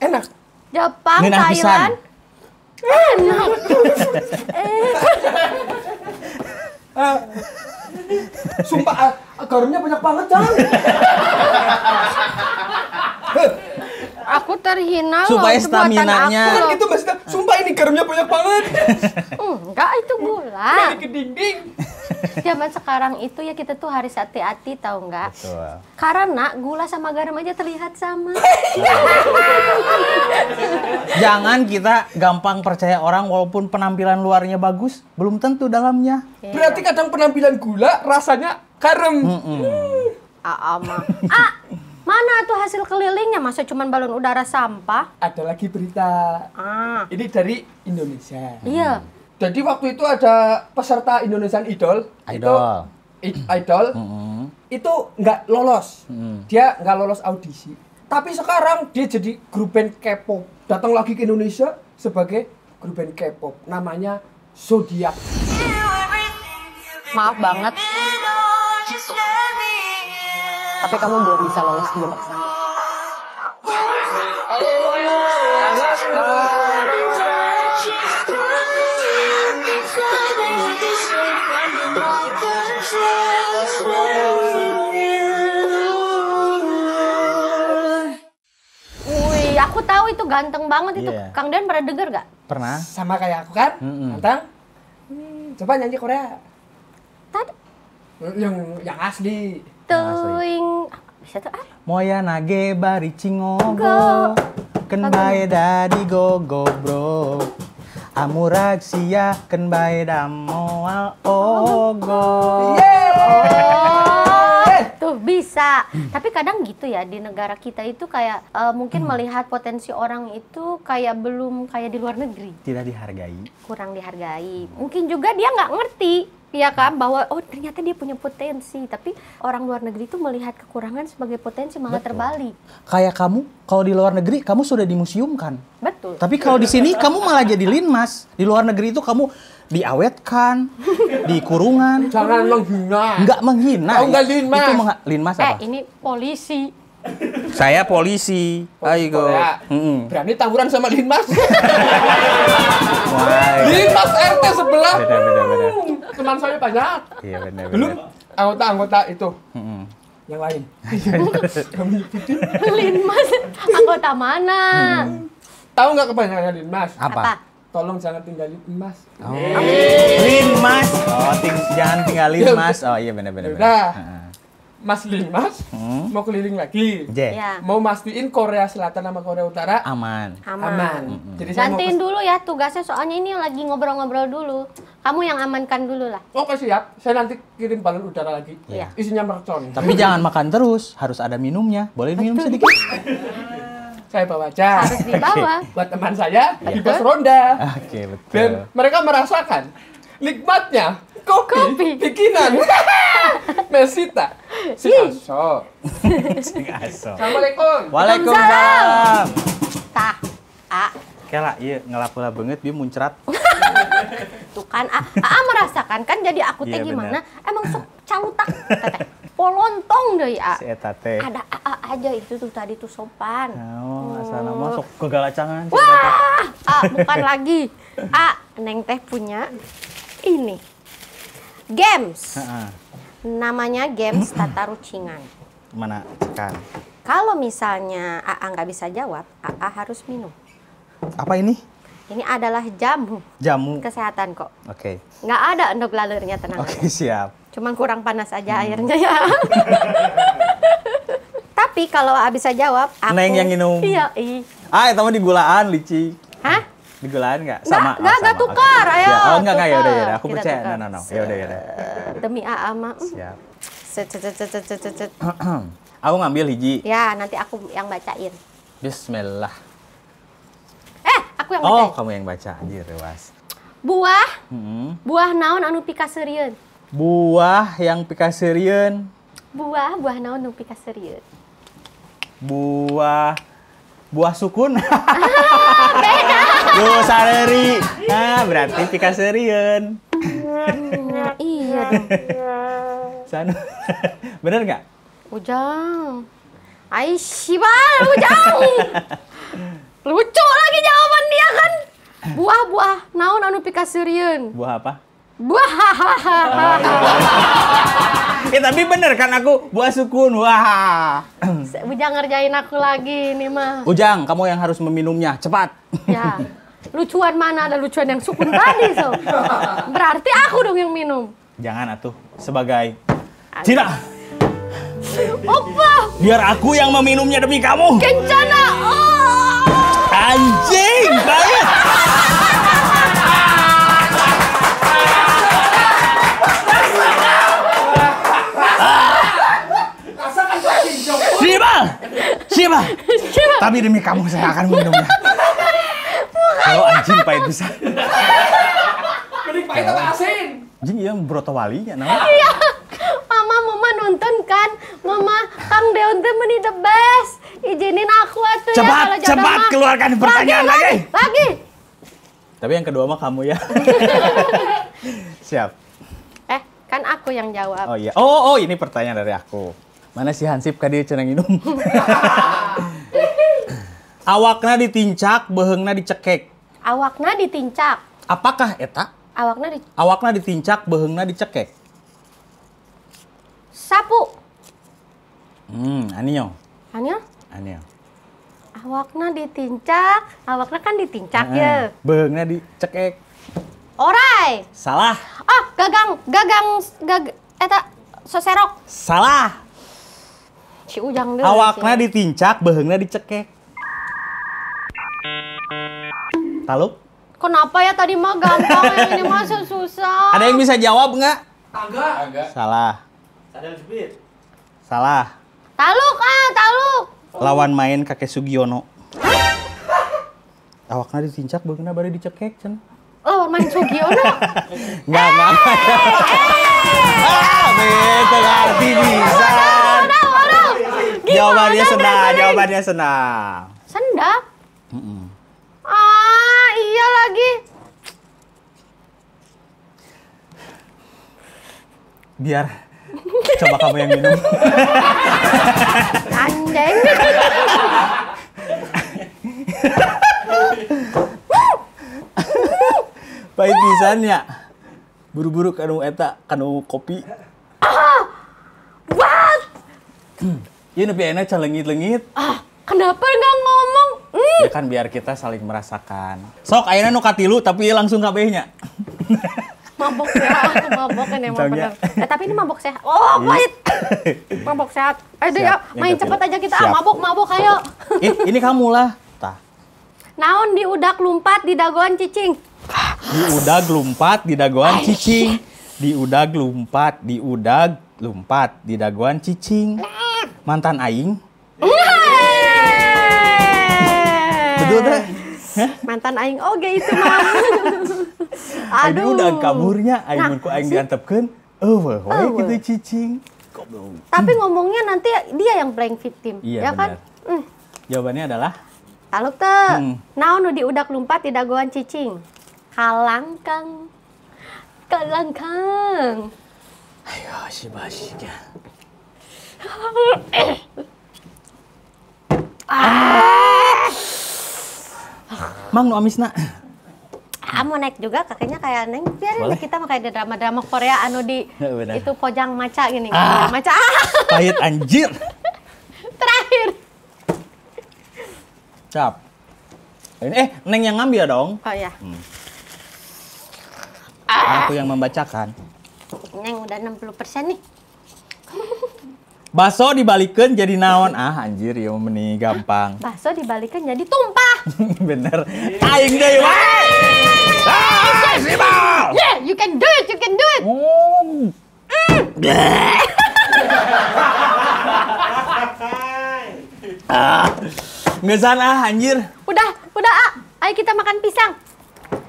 Enak. Jepang, Thailand. Pisan. Enak. eh. sumpah, garamnya banyak banget, Cang. aku terhina supaya loh, buatan aku. Bukan itu maksudnya sumpah ini garamnya banyak banget enggak itu gula dari ke dinding zaman sekarang itu ya kita tuh harus hati-hati tahu nggak karena gula sama garam aja terlihat sama jangan kita gampang percaya orang walaupun penampilan luarnya bagus belum tentu dalamnya yeah. berarti kadang penampilan gula rasanya garam mm -mm. Aa ah, ah, mah. Ah. Mana tuh hasil kelilingnya? Masa cuma balon udara sampah? Ada lagi berita. Ah. Ini dari Indonesia. Iya. Hmm. Jadi waktu itu ada peserta Indonesian Idol. Idol. Itu, idol. Hmm. Itu nggak lolos. Hmm. Dia nggak lolos audisi. Tapi sekarang dia jadi grup band K-pop. Datang lagi ke Indonesia sebagai grup band K-pop. Namanya Zodiac. Maaf banget tapi kamu belum bisa lolos di babak aku tahu itu ganteng banget itu. Iya. Kang Dan pernah denger gak? Pernah. Sama kayak aku kan, mm -hmm. ganteng. coba nyanyi Korea. Tadi? Yang yang asli tuing gitu. Bisa tuh ah. Moya nage bari cingogo. bae dadi gogo bro. Amurak sia bae damoal oh. ogo. Yeah. Oh bisa hmm. tapi kadang gitu ya di negara kita itu kayak uh, mungkin hmm. melihat potensi orang itu kayak belum kayak di luar negeri tidak dihargai kurang dihargai mungkin juga dia nggak ngerti ya kan bahwa oh ternyata dia punya potensi tapi orang luar negeri itu melihat kekurangan sebagai potensi malah betul. terbalik kayak kamu kalau di luar negeri kamu sudah dimuseumkan betul tapi kalau di sini kamu malah jadi linmas di luar negeri itu kamu diawetkan, dikurungan Jangan menghina. Enggak menghina. Oh, enggak mas. Itu lin mas eh, apa? Eh, ini polisi. Saya polisi. Oh, Ayo. Mm Berani tawuran sama linmas. Iya. linmas RT sebelah. Beda, beda, beda. Hmm, teman saya banyak. Iya, benar, Belum anggota-anggota itu. Mm Yang lain. linmas anggota mana? Hmm. Tahu nggak kebanyakan linmas? Apa? Apa? tolong jangan tinggalin emas. Oh. mas. Oh, ting jangan tinggalin ya, emas. Oh iya benar-benar. Nah, Mas Limas hmm? mau keliling lagi. J. Ya. Mau mastiin Korea Selatan sama Korea Utara aman. Aman. aman. Mm -hmm. Jadi Gantiin dulu ya tugasnya soalnya ini lagi ngobrol-ngobrol dulu. Kamu yang amankan dulu lah. Oh, oke siap. Saya nanti kirim balon udara lagi. Yeah. Isinya mercon. Tapi jangan makan terus, harus ada minumnya. Boleh minum sedikit? saya bawa baca. Harus dibawa. Buat teman saya di pos ronda. Oke, okay, betul. Dan mereka merasakan nikmatnya kopi, kopi. bikinan. Mesita. Si aso. Sing aso. Assalamualaikum. Waalaikumsalam. Tah. A. Ah. Kela, iya ngelapula banget dia muncrat. Tuh kan, A, ah, A, ah, merasakan kan jadi aku teh iya, gimana? Emang sok cautak polontong deh ya. Si etate. Ada Ada -A aja itu tuh tadi tuh sopan. Oh, hmm. asal nama sok kegalacangan. Wah, a, bukan lagi. A, Neng teh punya ini. Games. Ha -ha. Namanya games tata rucingan. Mana kan? Kalau misalnya Aa nggak bisa jawab, Aa harus minum. Apa ini? Ini adalah jamu. Jamu. Kesehatan kok. Oke. Okay. Nggak ada untuk lalurnya tenang. Oke, okay, siap. Cuman kurang panas aja hmm. airnya ya. Tapi kalau abis saya jawab, aku... Neng yang minum. Iya, iya. Ah, itu mah digulaan, Lici. Hah? Digulaan nggak? Sama. Nggak, oh, nggak oh, tukar, ayo. Oh, enggak, enggak, ya udah, ya udah. Aku Kita percaya. Tukar. No, no, no. Ya udah, ya udah. Demi AA mak mm. Siap. Cet, cet, cet, cet, cet, cet. aku ngambil hiji. Ya, nanti aku yang bacain. Bismillah. Eh, aku yang oh, bacain. Oh, kamu yang baca. Anjir, rewas. Buah. Mm -hmm. Buah naon anu pika buah yang pikaserian buah buah naon nu pikaserian buah buah sukun ah, beda sareri nah berarti pikaserian nah, iya dong sana bener nggak ujang Aisyah ujang lucu lagi jawaban dia kan buah buah naon anu pikaserian buah apa Wah. ya eh, tapi bener kan aku buah sukun. Wah. Ujang ngerjain aku lagi ini mah. Ujang, kamu yang harus meminumnya. Cepat. Ya. Lucuan mana ada lucuan yang sukun tadi, so. Berarti aku dong yang minum. Jangan atuh sebagai Cina. Opa. Biar aku yang meminumnya demi kamu. Kencana. Oh. Anjing banget. Siapa? Siapa? Siapa? Tapi demi kamu saya akan minumnya. Kalau anjing pahit bisa. Mending pahit atau asin? Anjing iya broto ya nama. Iya. Mama mama nonton kan. Mama Kang Deon teh meni the best. Izinin aku atuh ya cepat, ya kalau jodoh Cepat, cepat keluarkan pertanyaan lagi. Lagi. lagi. Tapi yang kedua mah kamu ya. Siap. Eh, kan aku yang jawab. Oh iya. Oh, oh ini pertanyaan dari aku mana si Hansip kadi cenang minum awakna ditincak behengna dicekek awakna ditincak apakah eta awakna di awakna ditincak behengna dicekek sapu hmm anio anio anio awakna ditincak awakna kan ditincak ya behengna dicekek orai salah ah gagang gagang gag eta soserok salah Si Ujang deh. Awakna ditincak, beheungna dicekek. Taluk? Kenapa ya tadi mah gampang, ya? ini mah susah. Ada yang bisa jawab nggak? Enggak. Salah. yang Salah. Taluk ah, taluk. Lawan main kakek Sugiono. Awakna ditincak, beheungna bari dicekek, Cen. Lawan main Sugiono? Enggak, enggak. Eh, eh. Ah, betul arti bisa. Iya, jawabannya senang, jawabannya senang. Sendak? Mm -mm. Ah, iya lagi. Biar coba kamu yang minum. Anjing. Baik pisannya. Buru-buru kanu eta kanu kopi. Ah! What? Hmm. Ya tapi enak celengit-lengit. Ah, kenapa nggak ngomong? Mm. Ya kan biar kita saling merasakan. Sok ayeuna nu katilu tapi iya langsung kabehnya. mabok ya, ah, mabok kan emang bener. Eh, tapi ini mabok sehat. Oh, pahit. Iya. mabok sehat. Ayo, deh ya, main cepet aja kita. Ah, Siap. Ah, mabok, mabok, ayo. Eh, ini kamu lah. Tah. Naon di udak lumpat di dagoan cicing. Di udak lumpat di dagoan cicing. Di udak lumpat, di udak lumpat di dagoan cicing mantan aing. Betul teh? Mantan aing oge itu mah. Aduh. Aduh udah kaburnya aing nah, ku aing si... diantepkeun. Eueuh oh, kitu cicing. Tapi ngomongnya nanti dia yang playing victim, iya, ya kan? Mm. Jawabannya adalah Taluk te, hmm. naon nu diudak lumpat tidak goan cicing. Kalangkang. Kalangkang. Ayo si basiknya. Ah. Mang nu amisna. Ah, mau naik juga kakinya kayak neng biarin Boleh. kita makai drama-drama Korea anu di ya, itu pojang maca gini ah, maca ah. pahit anjir terakhir cap ini eh neng yang ngambil dong oh ya aku yang membacakan neng udah 60 persen nih Baso dibalikin jadi naon ah anjir ya meni gampang. Baso dibalikin jadi tumpah. Bener. Aing deh wae. Ah, yeah, you can do it, you can do it. Oh. Mm. ah, ngesan ah anjir. Udah, udah ah. Ayo kita makan pisang.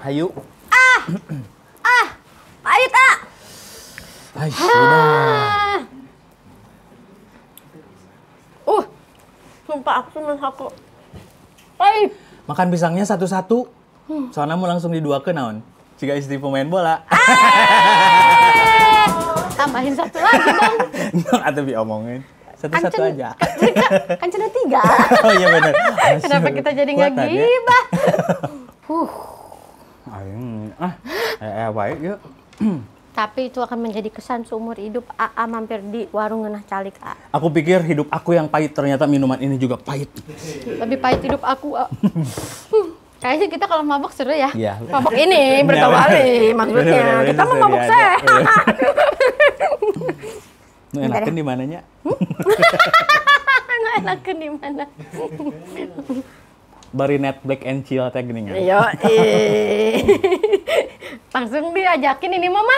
Ayo. Ah. ah. Pahit ah. Ay, Sudah. Ah. Uh, sumpah aku cuma satu. Oi. Makan pisangnya satu-satu. Hmm. Soalnya mau langsung di dua ke naon. Jika istri pemain bola. Tambahin satu lagi dong. Nong atau omongin Satu-satu aja. Kan cina tiga. oh iya benar. Kenapa kita jadi nggak gibah? huh. Ayo, ah, eh, eh, baik yuk. tapi itu akan menjadi kesan seumur hidup AA mampir di warung ngenah calik A. Aku pikir hidup aku yang pahit ternyata minuman ini juga pahit. Lebih pahit hidup aku. Kayaknya kita kalau mabok seru ya. ya. Mabok ini iya, bertawali maksudnya. Bener, kita mau mabok saya. Lu di mananya? Hmm? di mana? bari net black and chill teh gini kan. Iya. Langsung diajakin ini mama.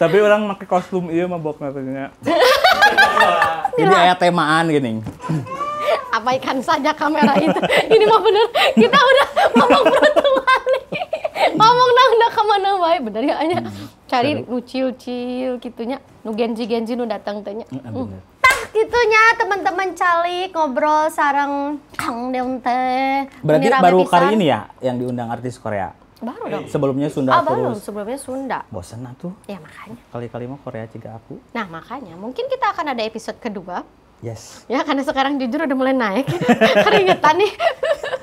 Tapi orang pakai kostum iya mah bok katanya. Jadi ayat temaan gini. Abaikan saja kamera itu. Ini mah bener kita udah ngomong nih. ngomong nang nang kemana mana bener ya hanya hmm. cari nu cil cil gitunya nu genji genji nu datang tanya gitunya teman-teman calik ngobrol sarang Kang Deung teh. Berarti baru pisan. kali ini ya yang diundang artis Korea. Baru dong. Sebelumnya ah, Sunda ah, Baru, sebelumnya Sunda. Bosen lah tuh. Ya makanya. Kali-kali mau Korea juga aku. Nah makanya mungkin kita akan ada episode kedua. Yes. Ya karena sekarang jujur udah mulai naik keringetan nih.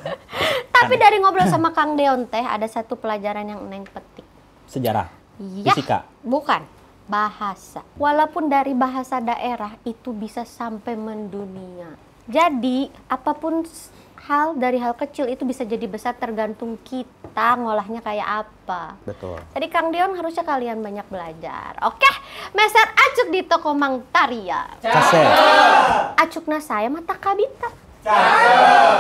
Tapi dari ngobrol sama Kang Deon teh ada satu pelajaran yang neng petik. Sejarah. Ya, Fisika. Bukan bahasa. Walaupun dari bahasa daerah itu bisa sampai mendunia. Jadi, apapun hal dari hal kecil itu bisa jadi besar tergantung kita ngolahnya kayak apa. Betul. Jadi Kang Dion harusnya kalian banyak belajar. Oke, meser acuk di toko Mang Taria. Acukna saya mata kabita.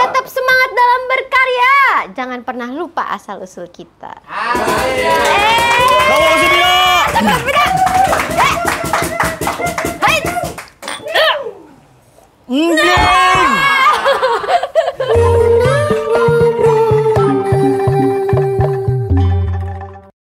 Tetap semangat dalam berkarya. Jangan pernah lupa asal usul kita. Asik.